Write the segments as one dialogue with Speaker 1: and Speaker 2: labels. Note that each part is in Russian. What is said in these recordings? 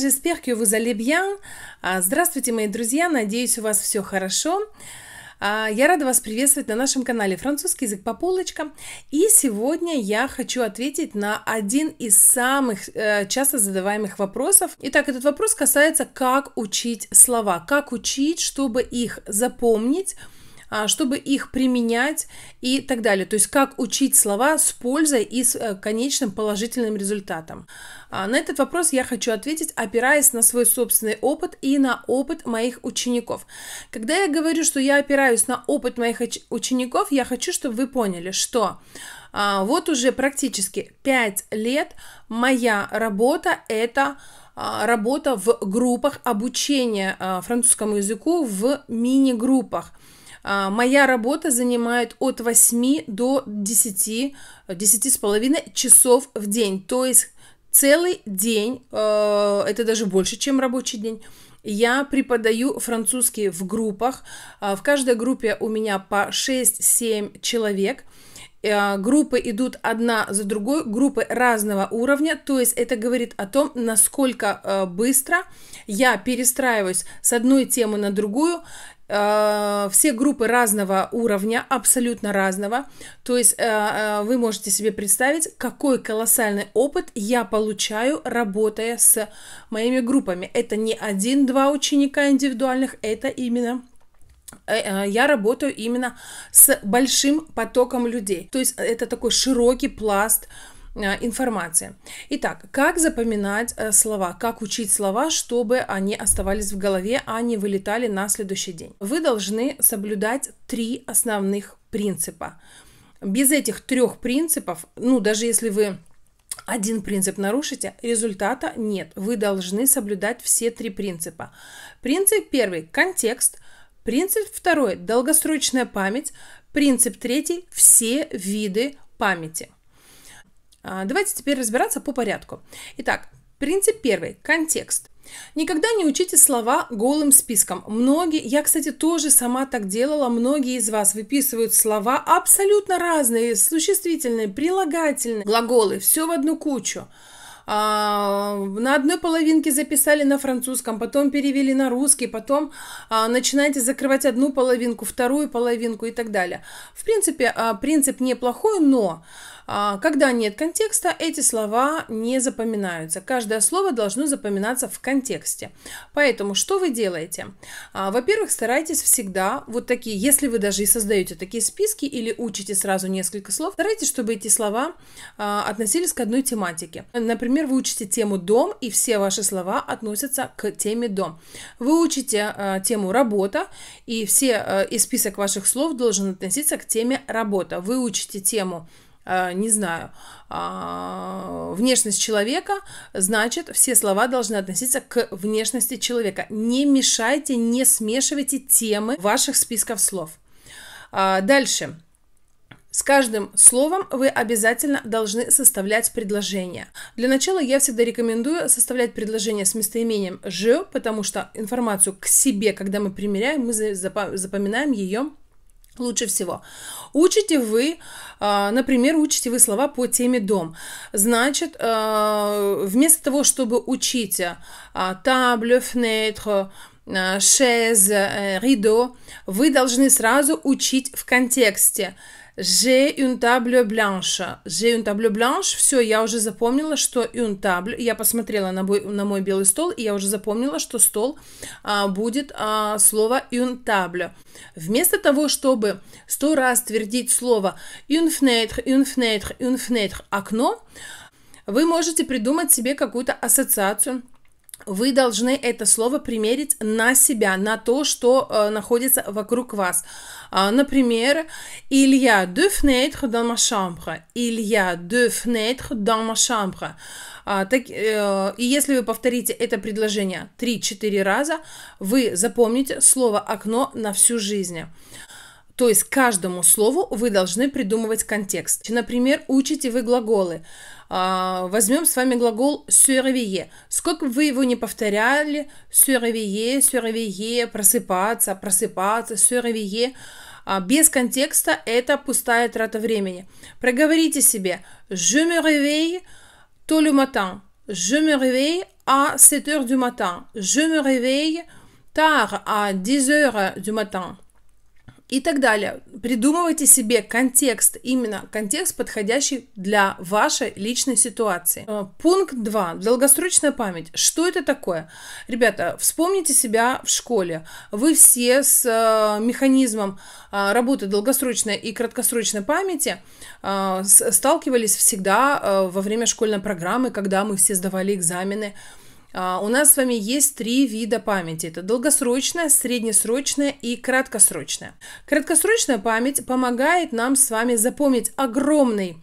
Speaker 1: j'espère que vous allez bien. А, здравствуйте, мои друзья, надеюсь, у вас все хорошо. А, я рада вас приветствовать на нашем канале «Французский язык по полочкам». И сегодня я хочу ответить на один из самых э, часто задаваемых вопросов. Итак, этот вопрос касается, как учить слова, как учить, чтобы их запомнить, а, чтобы их применять и так далее. То есть как учить слова с пользой и с э, конечным положительным результатом. А, на этот вопрос я хочу ответить, опираясь на свой собственный опыт и на опыт моих учеников. Когда я говорю, что я опираюсь на опыт моих учеников, я хочу, чтобы вы поняли, что а, вот уже практически 5 лет моя работа это работа в группах, обучения французскому языку в мини-группах. А, моя работа занимает от 8 до 10, 10 с половиной часов в день. То есть целый день, а, это даже больше, чем рабочий день, я преподаю французский в группах. А, в каждой группе у меня по 6-7 человек группы идут одна за другой, группы разного уровня, то есть это говорит о том, насколько быстро я перестраиваюсь с одной темы на другую, Э, все группы разного уровня, абсолютно разного. То есть э, э, вы можете себе представить, какой колоссальный опыт я получаю, работая с моими группами. Это не один-два ученика индивидуальных, это именно я работаю именно с большим потоком людей. То есть это такой широкий пласт, Э, информация. Итак, как запоминать э, слова, как учить слова, чтобы они оставались в голове, а не вылетали на следующий день. Вы должны соблюдать три основных принципа. Без этих трех принципов, ну даже если вы один принцип нарушите, результата нет. Вы должны соблюдать все три принципа. Принцип первый – контекст. Принцип второй – долгосрочная память. Принцип третий – все виды памяти. А, давайте теперь разбираться по порядку. Итак, принцип первый – контекст. Никогда не учите слова голым списком. Многие, я, кстати, тоже сама так делала, многие из вас выписывают слова абсолютно разные, существительные, прилагательные, глаголы, все в одну кучу. А, на одной половинке записали на французском, потом перевели на русский, потом а, начинаете закрывать одну половинку, вторую половинку и так далее. В принципе, а, принцип неплохой, но а, когда нет контекста, эти слова не запоминаются. Каждое слово должно запоминаться в контексте. Поэтому что вы делаете? А, во-первых, старайтесь всегда вот такие, если вы даже и создаете такие списки или учите сразу несколько слов, старайтесь, чтобы эти слова а, относились к одной тематике. Например, вы учите тему «дом», и все ваши слова относятся к теме «дом». Вы учите тему «работа», и все и список ваших слов должен относиться к теме «работа». Вы учите тему Э, не знаю, а, внешность человека, значит, все слова должны относиться к внешности человека. Не мешайте, не смешивайте темы ваших списков слов. А, дальше. С каждым словом вы обязательно должны составлять предложение. Для начала я всегда рекомендую составлять предложение с местоимением "же", потому что информацию к себе, когда мы примеряем, мы запоминаем ее лучше всего. Учите вы, а, например, учите вы слова по теме дом. Значит, а, вместо того, чтобы учить а, table, fenêtre, chaise, э, rideau, вы должны сразу учить в контексте. J'ai une table blanche. J'ai une table blanche. Все, я уже запомнила, что une table. Я посмотрела на мой, на мой белый стол, и я уже запомнила, что стол а, будет а, слово une table. Вместо того, чтобы сто раз твердить слово une fenêtre, une fenêtre, une fenêtre, окно, вы можете придумать себе какую-то ассоциацию вы должны это слово примерить на себя, на то, что э, находится вокруг вас. А, например, il y a deux fenêtres dans ma chambre. Il y a deux fenêtres dans ma chambre. А, так, э, и если вы повторите это предложение 3-4 раза, вы запомните слово «окно» на всю жизнь. То есть каждому слову вы должны придумывать контекст. Например, учите вы глаголы. А, возьмем с вами глагол «surveiller». Сколько бы вы его не повторяли, «surveiller», «surveiller», «просыпаться», «просыпаться», «surveiller», а, без контекста это пустая трата времени. Проговорите себе «je me réveille tôt le matin», «je me réveille à 7 heures du matin», «je me réveille tard à 10 heures du matin», и так далее. Придумывайте себе контекст, именно контекст, подходящий для вашей личной ситуации. Э, пункт 2. Долгосрочная память. Что это такое? Ребята, вспомните себя в школе. Вы все с э, механизмом э, работы долгосрочной и краткосрочной памяти сталкивались всегда во время школьной программы, когда мы все сдавали экзамены. А, у нас с вами есть три вида памяти. Это долгосрочная, среднесрочная и краткосрочная. Краткосрочная память помогает нам с вами запомнить огромный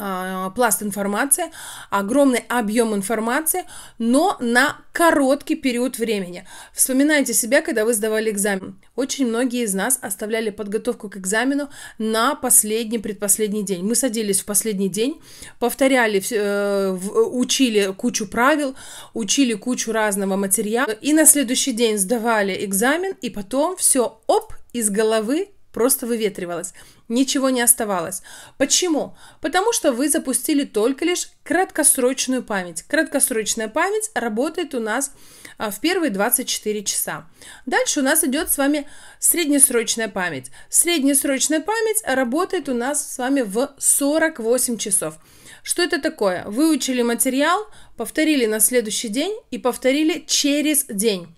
Speaker 1: а, пласт информации, огромный объем информации, но на короткий период времени. Вспоминайте себя, когда вы сдавали экзамен. Очень многие из нас оставляли подготовку к экзамену на последний, предпоследний день. Мы садились в последний день, повторяли, э, учили кучу правил, учили кучу разного материала, и на следующий день сдавали экзамен, и потом все, оп, из головы просто выветривалось, ничего не оставалось. Почему? Потому что вы запустили только лишь краткосрочную память. Краткосрочная память работает у нас а, в первые 24 часа. Дальше у нас идет с вами среднесрочная память. Среднесрочная память работает у нас с вами в 48 часов. Что это такое? Выучили материал, повторили на следующий день и повторили через день.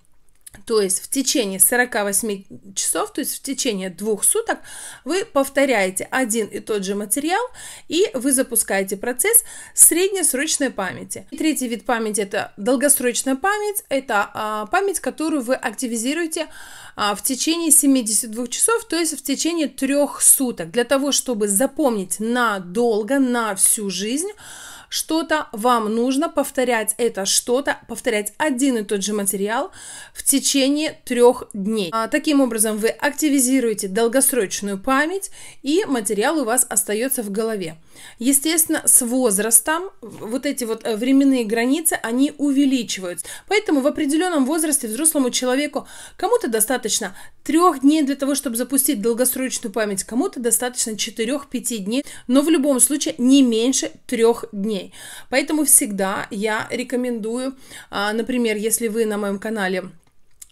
Speaker 1: То есть в течение 48 часов, то есть в течение двух суток вы повторяете один и тот же материал, и вы запускаете процесс среднесрочной памяти. И третий вид памяти – это долгосрочная память. Это а, память, которую вы активизируете а, в течение 72 часов, то есть в течение трех суток, для того, чтобы запомнить надолго, на всю жизнь что-то, вам нужно повторять это что-то, повторять один и тот же материал в течение трех дней. А, таким образом вы активизируете долгосрочную память и материал у вас остается в голове. Естественно, с возрастом вот эти вот э, временные границы, они увеличиваются. Поэтому в определенном возрасте взрослому человеку кому-то достаточно трех дней для того, чтобы запустить долгосрочную память, кому-то достаточно 4-5 дней, но в любом случае не меньше трех дней. Поэтому всегда я рекомендую, а, например, если вы на моем канале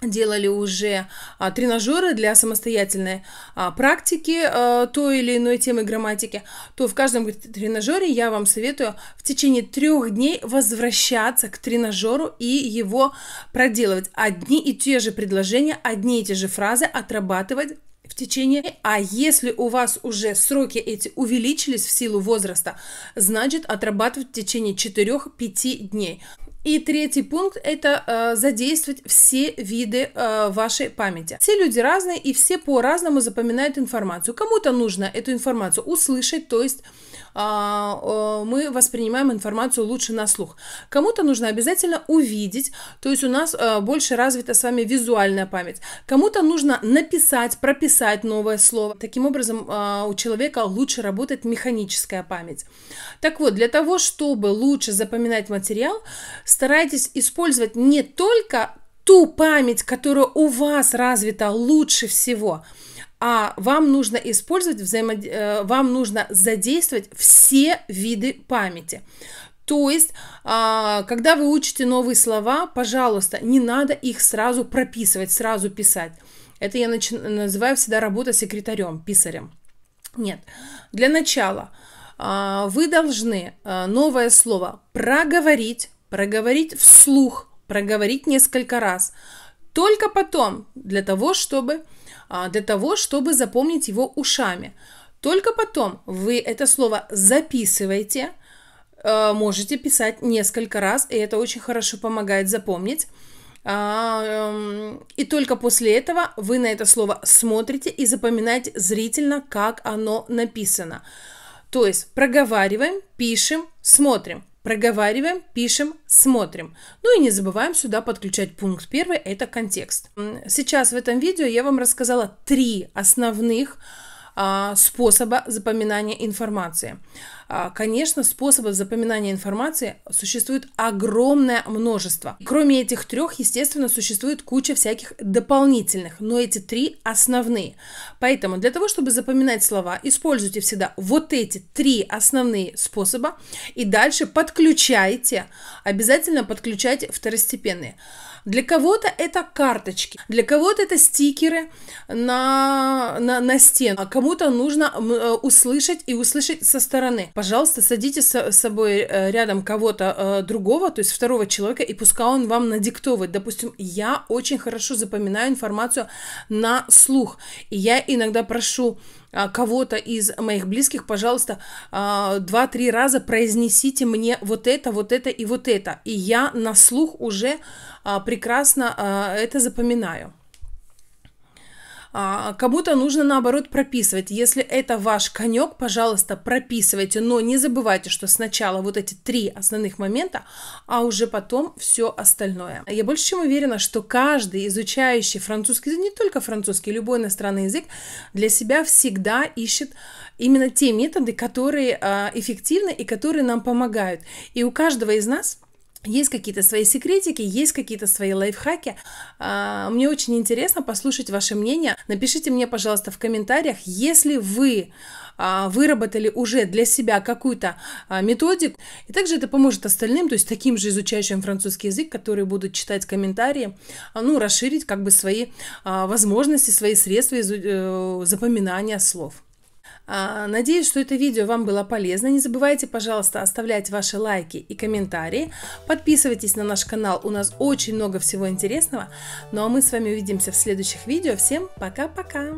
Speaker 1: делали уже а, тренажеры для самостоятельной а, практики а, той или иной темы грамматики, то в каждом тренажере я вам советую в течение трех дней возвращаться к тренажеру и его проделывать. Одни и те же предложения, одни и те же фразы отрабатывать в течение. А если у вас уже сроки эти увеличились в силу возраста, значит отрабатывать в течение 4-5 дней. И третий пункт – это э, задействовать все виды э, вашей памяти. Все люди разные, и все по-разному запоминают информацию. Кому-то нужно эту информацию услышать, то есть а, мы воспринимаем информацию лучше на слух. Кому-то нужно обязательно увидеть, то есть у нас э, больше развита с вами визуальная память. Кому-то нужно написать, прописать новое слово. Таким образом, а, у человека лучше работает механическая память. Так вот, для того, чтобы лучше запоминать материал, старайтесь использовать не только ту память, которая у вас развита лучше всего, а вам нужно использовать, взаимод, э, вам нужно задействовать все виды памяти. То есть, а, когда вы учите новые слова, пожалуйста, не надо их сразу прописывать, сразу писать. Это я нач... называю всегда работа секретарем, писарем. Нет. Для начала а, вы должны э, новое слово проговорить, проговорить вслух, проговорить несколько раз. Только потом, для того, чтобы а, для того, чтобы запомнить его ушами. Только потом вы это слово записываете, а, можете писать несколько раз, и это очень хорошо помогает запомнить. А, эм, и только после этого вы на это слово смотрите и запоминаете зрительно, как оно написано. То есть проговариваем, пишем, смотрим. Проговариваем, пишем, смотрим. Ну и не забываем сюда подключать пункт первый, это контекст. Сейчас в этом видео я вам рассказала три основных а, способа запоминания информации. А, конечно, способов запоминания информации существует огромное множество. Кроме этих трех, естественно, существует куча всяких дополнительных, но эти три основные. Поэтому для того, чтобы запоминать слова, используйте всегда вот эти три основные способа и дальше подключайте, обязательно подключайте второстепенные. Для кого-то это карточки, для кого-то это стикеры на, на, на стену, а кому-то нужно э, услышать и услышать со стороны. Пожалуйста, садите с собой э, рядом кого-то э, другого, то есть второго человека, и пускай он вам надиктовывает. Допустим, я очень хорошо запоминаю информацию на слух, и я иногда прошу а, кого-то из моих близких, пожалуйста, а, два-три раза произнесите мне вот это, вот это и вот это. И я на слух уже а, прекрасно это запоминаю. А, кому-то нужно наоборот прописывать. Если это ваш конек, пожалуйста, прописывайте. Но не забывайте, что сначала вот эти три основных момента, а уже потом все остальное. Я больше чем уверена, что каждый изучающий французский, да не только французский, любой иностранный язык, для себя всегда ищет именно те методы, которые а, эффективны и которые нам помогают. И у каждого из нас есть какие-то свои секретики, есть какие-то свои лайфхаки. А, мне очень интересно послушать ваше мнение. Напишите мне, пожалуйста, в комментариях, если вы а, выработали уже для себя какую-то а, методику. И также это поможет остальным, то есть таким же изучающим французский язык, которые будут читать комментарии, ну, расширить как бы свои возможности, свои средства э, запоминания слов. А, надеюсь, что это видео вам было полезно. Не забывайте, пожалуйста, оставлять ваши лайки и комментарии. Подписывайтесь на наш канал, у нас очень много всего интересного. Ну а мы с вами увидимся в следующих видео. Всем пока-пока!